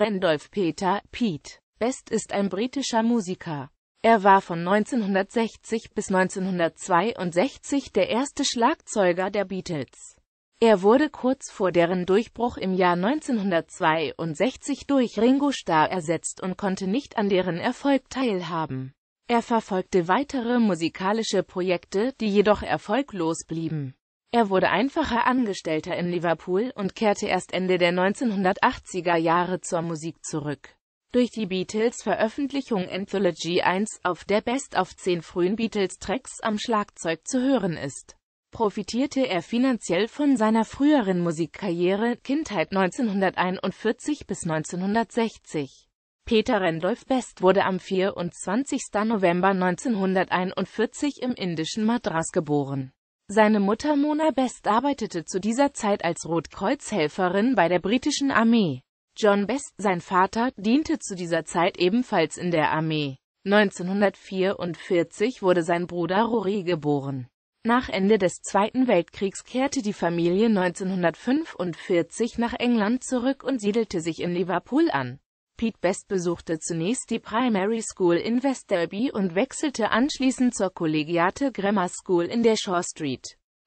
Randolph Peter Pete Best ist ein britischer Musiker. Er war von 1960 bis 1962 der erste Schlagzeuger der Beatles. Er wurde kurz vor deren Durchbruch im Jahr 1962 durch Ringo Starr ersetzt und konnte nicht an deren Erfolg teilhaben. Er verfolgte weitere musikalische Projekte, die jedoch erfolglos blieben. Er wurde einfacher Angestellter in Liverpool und kehrte erst Ende der 1980er Jahre zur Musik zurück. Durch die Beatles-Veröffentlichung Anthology 1, auf der Best auf 10 frühen Beatles-Tracks am Schlagzeug zu hören ist, profitierte er finanziell von seiner früheren Musikkarriere Kindheit 1941 bis 1960. Peter Randolph Best wurde am 24. November 1941 im indischen Madras geboren. Seine Mutter Mona Best arbeitete zu dieser Zeit als Rotkreuzhelferin bei der britischen Armee. John Best, sein Vater, diente zu dieser Zeit ebenfalls in der Armee. 1944 wurde sein Bruder Rory geboren. Nach Ende des Zweiten Weltkriegs kehrte die Familie 1945 nach England zurück und siedelte sich in Liverpool an. Pete Best besuchte zunächst die Primary School in West Derby und wechselte anschließend zur Kollegiate Grammar School in der Shaw Street.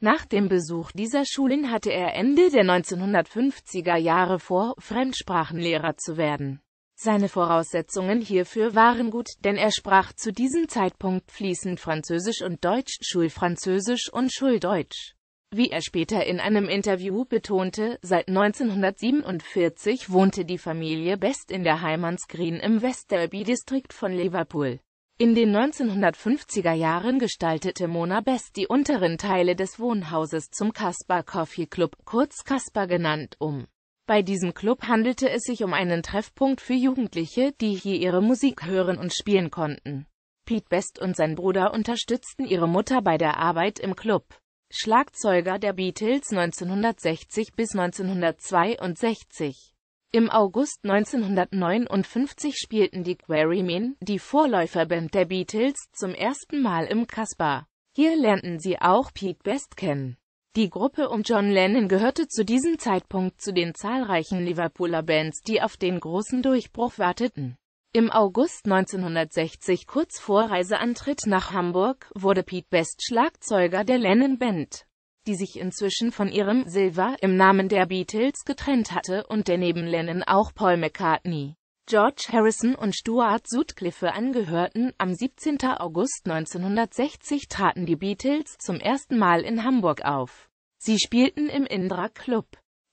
Nach dem Besuch dieser Schulen hatte er Ende der 1950er Jahre vor, Fremdsprachenlehrer zu werden. Seine Voraussetzungen hierfür waren gut, denn er sprach zu diesem Zeitpunkt fließend Französisch und Deutsch, Schulfranzösisch und Schuldeutsch. Wie er später in einem Interview betonte, seit 1947 wohnte die Familie Best in der Heimanns Green im West Derby-Distrikt von Liverpool. In den 1950er Jahren gestaltete Mona Best die unteren Teile des Wohnhauses zum Casper Coffee Club, kurz Casper genannt, um. Bei diesem Club handelte es sich um einen Treffpunkt für Jugendliche, die hier ihre Musik hören und spielen konnten. Pete Best und sein Bruder unterstützten ihre Mutter bei der Arbeit im Club. Schlagzeuger der Beatles 1960 bis 1962. Im August 1959 spielten die Quarrymen, die Vorläuferband der Beatles, zum ersten Mal im Kasper. Hier lernten sie auch Pete Best kennen. Die Gruppe um John Lennon gehörte zu diesem Zeitpunkt zu den zahlreichen Liverpooler Bands, die auf den großen Durchbruch warteten. Im August 1960, kurz vor Reiseantritt nach Hamburg, wurde Pete Best Schlagzeuger der Lennon Band, die sich inzwischen von ihrem Silver im Namen der Beatles getrennt hatte und der neben Lennon auch Paul McCartney, George Harrison und Stuart Sutcliffe angehörten. Am 17. August 1960 traten die Beatles zum ersten Mal in Hamburg auf. Sie spielten im Indra Club.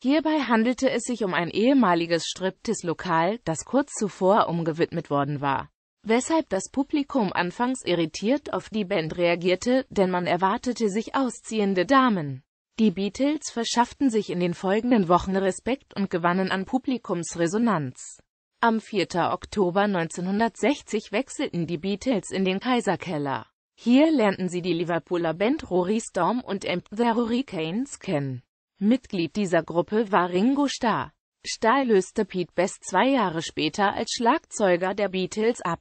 Hierbei handelte es sich um ein ehemaliges Striptease-Lokal, das kurz zuvor umgewidmet worden war. Weshalb das Publikum anfangs irritiert auf die Band reagierte, denn man erwartete sich ausziehende Damen. Die Beatles verschafften sich in den folgenden Wochen Respekt und gewannen an Publikumsresonanz. Am 4. Oktober 1960 wechselten die Beatles in den Kaiserkeller. Hier lernten sie die Liverpooler Band Rory Storm und M. The Rory Canes kennen. Mitglied dieser Gruppe war Ringo Starr. Starr löste Pete Best zwei Jahre später als Schlagzeuger der Beatles ab.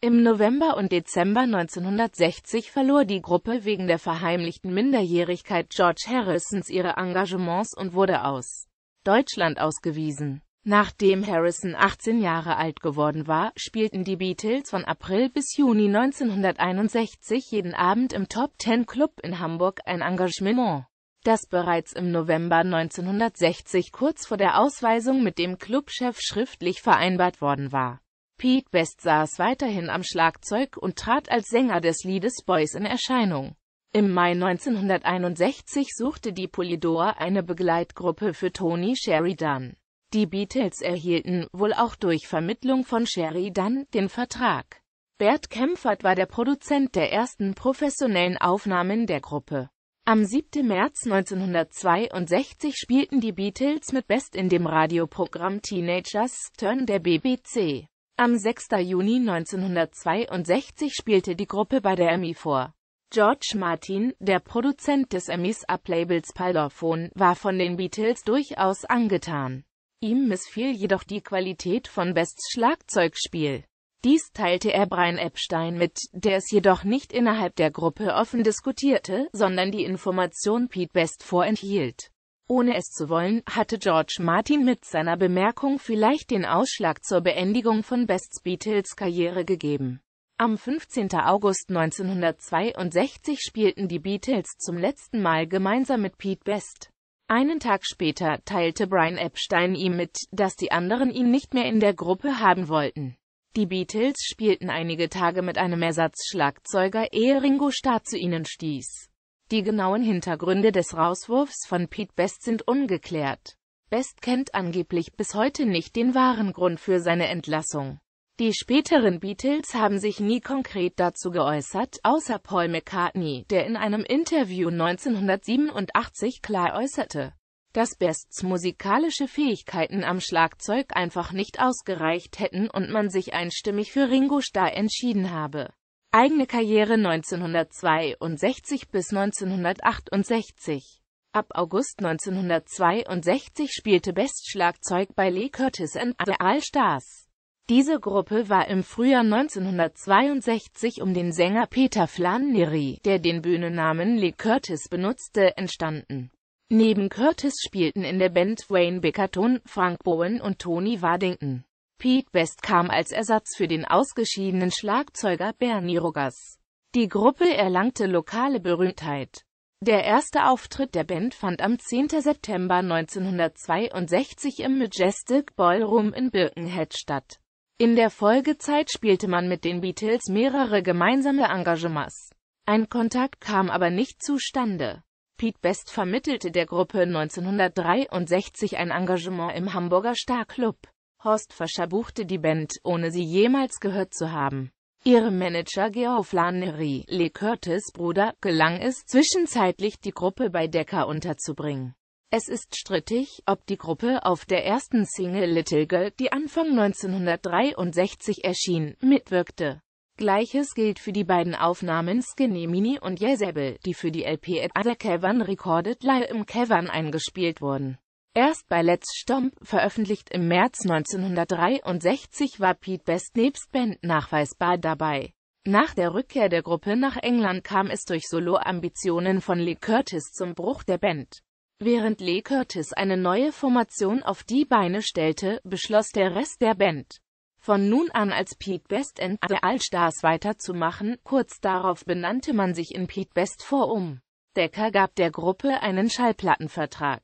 Im November und Dezember 1960 verlor die Gruppe wegen der verheimlichten Minderjährigkeit George Harrisons ihre Engagements und wurde aus Deutschland ausgewiesen. Nachdem Harrison 18 Jahre alt geworden war, spielten die Beatles von April bis Juni 1961 jeden Abend im Top Ten Club in Hamburg ein Engagement das bereits im November 1960 kurz vor der Ausweisung mit dem Clubchef schriftlich vereinbart worden war. Pete Best saß weiterhin am Schlagzeug und trat als Sänger des Liedes Boys in Erscheinung. Im Mai 1961 suchte die Polydor eine Begleitgruppe für Tony Sheridan. Die Beatles erhielten, wohl auch durch Vermittlung von Sheridan, den Vertrag. Bert Kempfert war der Produzent der ersten professionellen Aufnahmen der Gruppe. Am 7. März 1962 spielten die Beatles mit Best in dem Radioprogramm Teenagers Turn der BBC. Am 6. Juni 1962 spielte die Gruppe bei der Emmy vor. George Martin, der Produzent des Emmys Ablabels Parlophone, war von den Beatles durchaus angetan. Ihm missfiel jedoch die Qualität von Bests Schlagzeugspiel. Dies teilte er Brian Epstein mit, der es jedoch nicht innerhalb der Gruppe offen diskutierte, sondern die Information Pete Best vorenthielt. Ohne es zu wollen, hatte George Martin mit seiner Bemerkung vielleicht den Ausschlag zur Beendigung von Bests Beatles-Karriere gegeben. Am 15. August 1962 spielten die Beatles zum letzten Mal gemeinsam mit Pete Best. Einen Tag später teilte Brian Epstein ihm mit, dass die anderen ihn nicht mehr in der Gruppe haben wollten. Die Beatles spielten einige Tage mit einem Ersatzschlagzeuger, ehe Ringo Starr zu ihnen stieß. Die genauen Hintergründe des Rauswurfs von Pete Best sind ungeklärt. Best kennt angeblich bis heute nicht den wahren Grund für seine Entlassung. Die späteren Beatles haben sich nie konkret dazu geäußert, außer Paul McCartney, der in einem Interview 1987 klar äußerte, dass Bests musikalische Fähigkeiten am Schlagzeug einfach nicht ausgereicht hätten und man sich einstimmig für Ringo Starr entschieden habe. Eigene Karriere 1962 bis 1968 Ab August 1962 spielte Best Schlagzeug bei Lee Curtis and the All Stars. Diese Gruppe war im Frühjahr 1962 um den Sänger Peter Flannery, der den Bühnennamen Lee Curtis benutzte, entstanden. Neben Curtis spielten in der Band Wayne Bickerton, Frank Bowen und Tony Waddington. Pete Best kam als Ersatz für den ausgeschiedenen Schlagzeuger Bernie Rogers. Die Gruppe erlangte lokale Berühmtheit. Der erste Auftritt der Band fand am 10. September 1962 im Majestic Ballroom in Birkenhead statt. In der Folgezeit spielte man mit den Beatles mehrere gemeinsame Engagements. Ein Kontakt kam aber nicht zustande. Pete Best vermittelte der Gruppe 1963 ein Engagement im Hamburger Star Club. Horst Fascher buchte die Band, ohne sie jemals gehört zu haben. Ihrem Manager Geoff Lanery, Lee Curtis Bruder, gelang es zwischenzeitlich die Gruppe bei Decker unterzubringen. Es ist strittig, ob die Gruppe auf der ersten Single Little Girl, die Anfang 1963 erschien, mitwirkte. Gleiches gilt für die beiden Aufnahmen Skinny und Jezebel, die für die LP At Other Cavern Recorded Live im Cavern eingespielt wurden. Erst bei Let's Stomp, veröffentlicht im März 1963, war Pete Best nebst Band nachweisbar dabei. Nach der Rückkehr der Gruppe nach England kam es durch Solo-Ambitionen von Lee Curtis zum Bruch der Band. Während Lee Curtis eine neue Formation auf die Beine stellte, beschloss der Rest der Band, von nun an als Pete Best and the Allstars weiterzumachen. Kurz darauf benannte man sich in Pete Best vor um. Decker gab der Gruppe einen Schallplattenvertrag.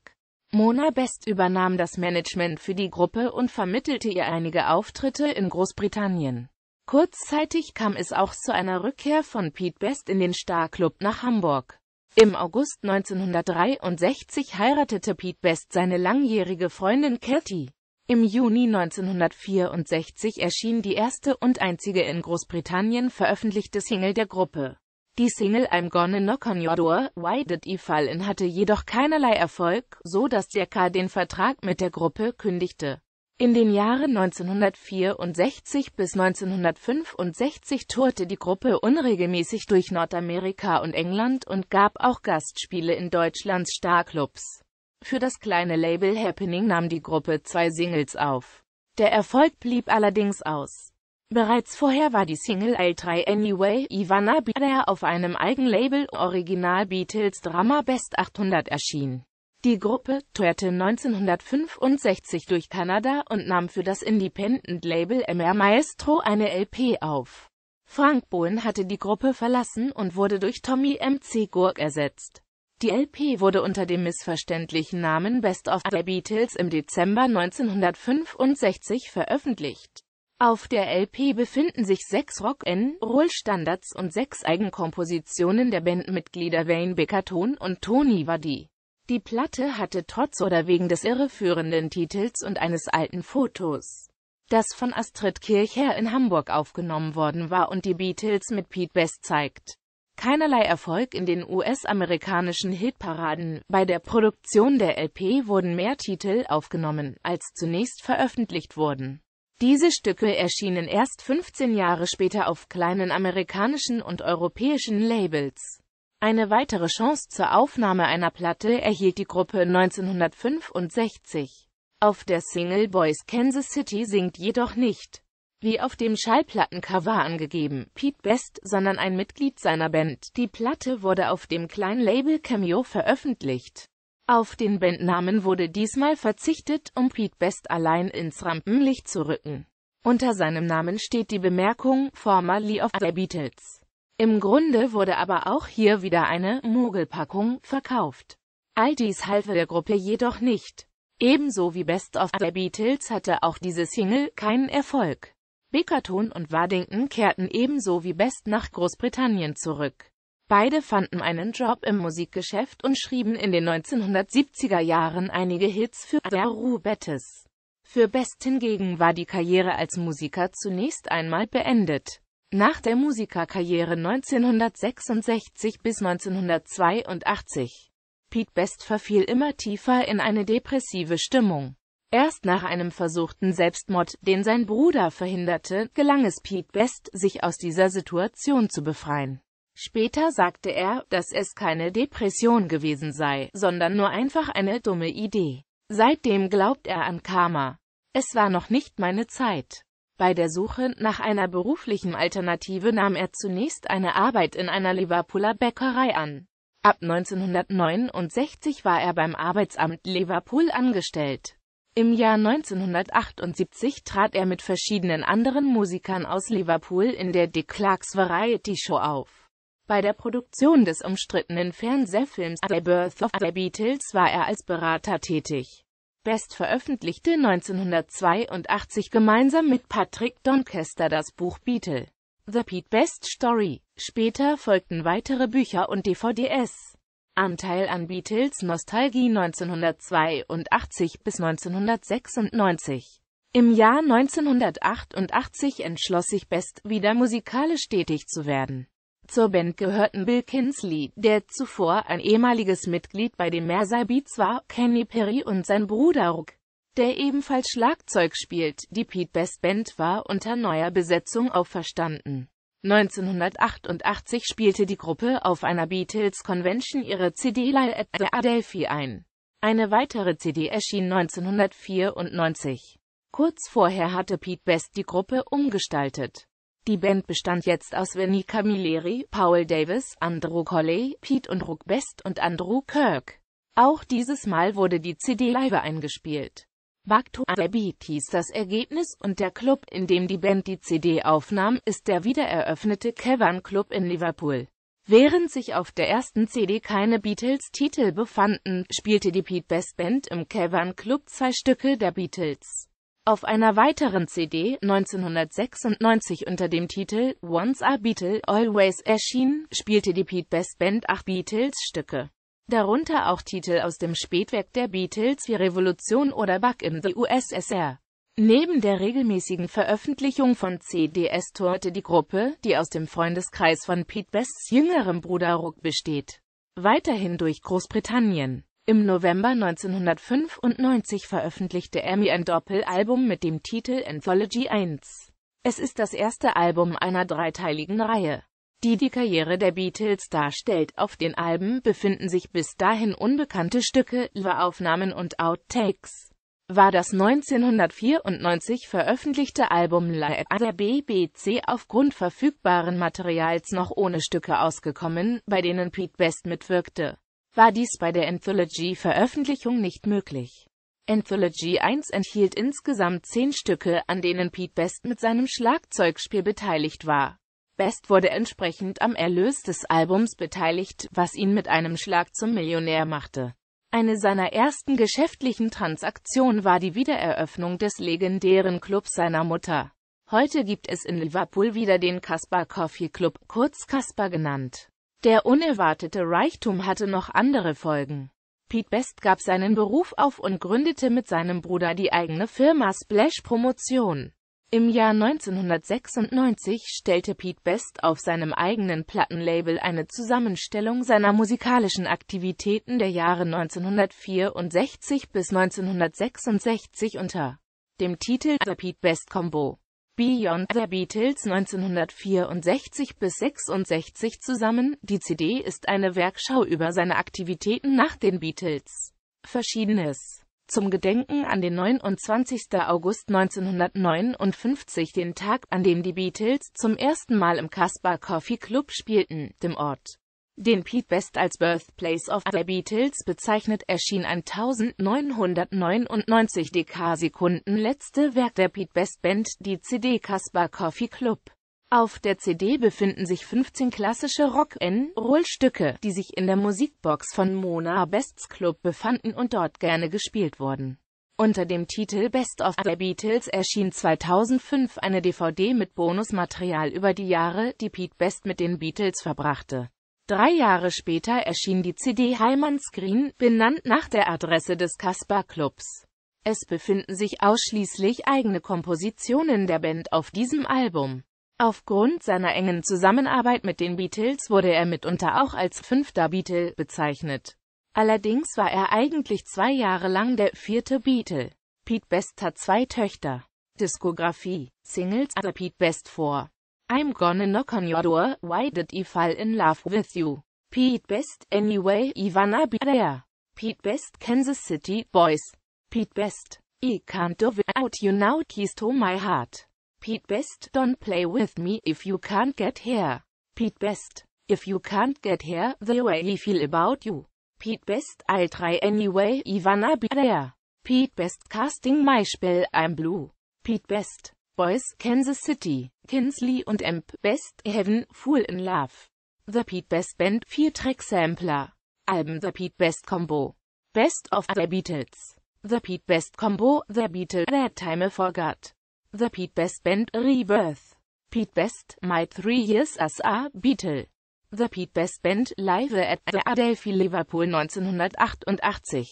Mona Best übernahm das Management für die Gruppe und vermittelte ihr einige Auftritte in Großbritannien. Kurzzeitig kam es auch zu einer Rückkehr von Pete Best in den Star Club nach Hamburg. Im August 1963 heiratete Pete Best seine langjährige Freundin Cathy. Im Juni 1964 erschien die erste und einzige in Großbritannien veröffentlichte Single der Gruppe. Die Single I'm Gonna Knock on Your Door, Why Did I Fall In hatte jedoch keinerlei Erfolg, so dass Decca den Vertrag mit der Gruppe kündigte. In den Jahren 1964 bis 1965 tourte die Gruppe unregelmäßig durch Nordamerika und England und gab auch Gastspiele in Deutschlands Starclubs. Für das kleine Label Happening nahm die Gruppe zwei Singles auf. Der Erfolg blieb allerdings aus. Bereits vorher war die Single L3 Anyway, Ivana Bader auf einem Eigenlabel Original Beatles Drama Best 800 erschien. Die Gruppe tourte 1965 durch Kanada und nahm für das Independent-Label MR Maestro eine LP auf. Frank Bowen hatte die Gruppe verlassen und wurde durch Tommy MC Gurk ersetzt. Die LP wurde unter dem missverständlichen Namen Best of the Beatles im Dezember 1965 veröffentlicht. Auf der LP befinden sich sechs Rock-N-Roll-Standards und sechs Eigenkompositionen der Bandmitglieder Wayne Bickerton und Tony Waddy. Die Platte hatte trotz oder wegen des irreführenden Titels und eines alten Fotos, das von Astrid Kirchherr in Hamburg aufgenommen worden war und die Beatles mit Pete Best zeigt, Keinerlei Erfolg in den US-amerikanischen Hitparaden. Bei der Produktion der LP wurden mehr Titel aufgenommen, als zunächst veröffentlicht wurden. Diese Stücke erschienen erst 15 Jahre später auf kleinen amerikanischen und europäischen Labels. Eine weitere Chance zur Aufnahme einer Platte erhielt die Gruppe 1965. Auf der Single Boys Kansas City singt jedoch nicht wie auf dem Schallplattencover angegeben, Pete Best, sondern ein Mitglied seiner Band. Die Platte wurde auf dem kleinen Label Cameo veröffentlicht. Auf den Bandnamen wurde diesmal verzichtet, um Pete Best allein ins Rampenlicht zu rücken. Unter seinem Namen steht die Bemerkung Formerly of the Beatles. Im Grunde wurde aber auch hier wieder eine Mogelpackung verkauft. All dies half der Gruppe jedoch nicht. Ebenso wie Best of the Beatles hatte auch diese Single keinen Erfolg. Bickerton und Waddington kehrten ebenso wie Best nach Großbritannien zurück. Beide fanden einen Job im Musikgeschäft und schrieben in den 1970er Jahren einige Hits für Daru Bettis. Für Best hingegen war die Karriere als Musiker zunächst einmal beendet. Nach der Musikerkarriere 1966 bis 1982 Pete Best verfiel immer tiefer in eine depressive Stimmung. Erst nach einem versuchten Selbstmord, den sein Bruder verhinderte, gelang es Pete Best, sich aus dieser Situation zu befreien. Später sagte er, dass es keine Depression gewesen sei, sondern nur einfach eine dumme Idee. Seitdem glaubt er an Karma. Es war noch nicht meine Zeit. Bei der Suche nach einer beruflichen Alternative nahm er zunächst eine Arbeit in einer Liverpooler Bäckerei an. Ab 1969 war er beim Arbeitsamt Liverpool angestellt. Im Jahr 1978 trat er mit verschiedenen anderen Musikern aus Liverpool in der Dick Clarks Variety Show auf. Bei der Produktion des umstrittenen Fernsehfilms The Birth of the Beatles war er als Berater tätig. Best veröffentlichte 1982 gemeinsam mit Patrick Doncaster das Buch Beatle. The Pete Best Story. Später folgten weitere Bücher und DVDs. Anteil an Beatles Nostalgie 1982 bis 1996. Im Jahr 1988 entschloss sich Best, wieder musikalisch tätig zu werden. Zur Band gehörten Bill Kinsley, der zuvor ein ehemaliges Mitglied bei den Mersey Beats war, Kenny Perry und sein Bruder Rook, der ebenfalls Schlagzeug spielt. Die Pete Best Band war unter neuer Besetzung auferstanden. 1988 spielte die Gruppe auf einer Beatles Convention ihre CD Live at the Adelphi ein. Eine weitere CD erschien 1994. Kurz vorher hatte Pete Best die Gruppe umgestaltet. Die Band bestand jetzt aus Vinnie Camilleri, Paul Davis, Andrew Colley, Pete und Rook Best und Andrew Kirk. Auch dieses Mal wurde die CD live eingespielt. Bakto hieß das Ergebnis und der Club, in dem die Band die CD aufnahm, ist der wiedereröffnete Cavern Club in Liverpool. Während sich auf der ersten CD keine Beatles-Titel befanden, spielte die Pete Best Band im Cavern Club zwei Stücke der Beatles. Auf einer weiteren CD 1996 unter dem Titel Once a Beatle, Always erschien, spielte die Pete Best Band acht Beatles-Stücke darunter auch Titel aus dem Spätwerk der Beatles wie Revolution oder Bug in the USSR. Neben der regelmäßigen Veröffentlichung von CDs tourte die Gruppe, die aus dem Freundeskreis von Pete Bests jüngerem Bruder Rook besteht, weiterhin durch Großbritannien. Im November 1995 veröffentlichte Amy ein Doppelalbum mit dem Titel Anthology 1. Es ist das erste Album einer dreiteiligen Reihe die die Karriere der Beatles darstellt. Auf den Alben befinden sich bis dahin unbekannte Stücke, Live-Aufnahmen und Outtakes. War das 1994 veröffentlichte Album Live der BBC aufgrund verfügbaren Materials noch ohne Stücke ausgekommen, bei denen Pete Best mitwirkte, war dies bei der Anthology-Veröffentlichung nicht möglich. Anthology 1 enthielt insgesamt zehn Stücke, an denen Pete Best mit seinem Schlagzeugspiel beteiligt war. Best wurde entsprechend am Erlös des Albums beteiligt, was ihn mit einem Schlag zum Millionär machte. Eine seiner ersten geschäftlichen Transaktionen war die Wiedereröffnung des legendären Clubs seiner Mutter. Heute gibt es in Liverpool wieder den Caspar Coffee Club, kurz Caspar genannt. Der unerwartete Reichtum hatte noch andere Folgen. Pete Best gab seinen Beruf auf und gründete mit seinem Bruder die eigene Firma Splash Promotion. Im Jahr 1996 stellte Pete Best auf seinem eigenen Plattenlabel eine Zusammenstellung seiner musikalischen Aktivitäten der Jahre 1964 bis 1966 unter dem Titel The Pete Best Combo. Beyond the Beatles 1964 bis 66 zusammen. Die CD ist eine Werkschau über seine Aktivitäten nach den Beatles. Verschiedenes zum Gedenken an den 29. August 1959, den Tag, an dem die Beatles zum ersten Mal im Caspar Coffee Club spielten, dem Ort, den Pete Best als Birthplace of the Beatles bezeichnet, erschien ein 1999 DK-Sekunden letzte Werk der Pete Best Band, die CD Caspar Coffee Club. Auf der CD befinden sich 15 klassische Rock-N-Roll-Stücke, die sich in der Musikbox von Mona Bests Club befanden und dort gerne gespielt wurden. Unter dem Titel Best of the Beatles erschien 2005 eine DVD mit Bonusmaterial über die Jahre, die Pete Best mit den Beatles verbrachte. Drei Jahre später erschien die CD Heimans Green, benannt nach der Adresse des Kaspar Clubs. Es befinden sich ausschließlich eigene Kompositionen der Band auf diesem Album. Aufgrund seiner engen Zusammenarbeit mit den Beatles wurde er mitunter auch als fünfter Beatle bezeichnet. Allerdings war er eigentlich zwei Jahre lang der vierte Beatle. Pete Best hat zwei Töchter. Diskografie Singles aller Pete Best vor. I'm gonna knock on your door, why did I fall in love with you? Pete Best, anyway, Ivana Biadea. Pete Best, Kansas City Boys. Pete Best, I can't do without you now, keys to my heart. Pete Best, don't play with me if you can't get here. Pete Best, if you can't get here, the way he feel about you. Pete Best, I'll try anyway, Ivana be there. Pete Best casting my spell, I'm blue. Pete Best, Boys, Kansas City, Kinsley und Emp, Best, Heaven, Fool in Love. The Pete Best Band, 4-Track Sampler. Album The Pete Best Combo. Best of the Beatles. The Pete Best Combo, The Beatles, That Time I Forgot. The Pete Best Band Rebirth. Pete Best, My Three Years as a Beatle. The Pete Best Band live at the Adelphi Liverpool 1988.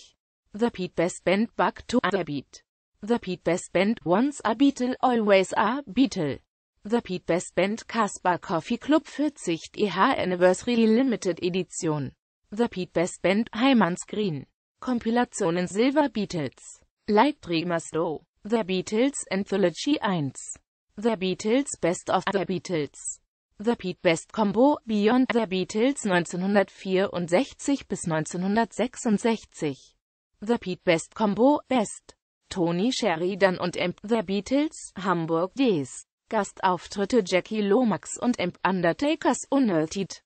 The Pete Best Band Back to the Beat. The Pete Best Band Once a Beatle Always a Beatle. The Pete Best Band Casper Coffee Club 40 EH Anniversary Limited Edition. The Pete Best Band Green. Kompilationen Silver Beatles. Light Dreamers Do. The Beatles Anthology 1. The Beatles Best of The Beatles. The Pete Best Combo Beyond The Beatles 1964 bis 1966. The Pete Best Combo Best. Tony Sheridan und Amp The Beatles Hamburg Ds. Gastauftritte Jackie Lomax und Amp Undertakers Unaltit.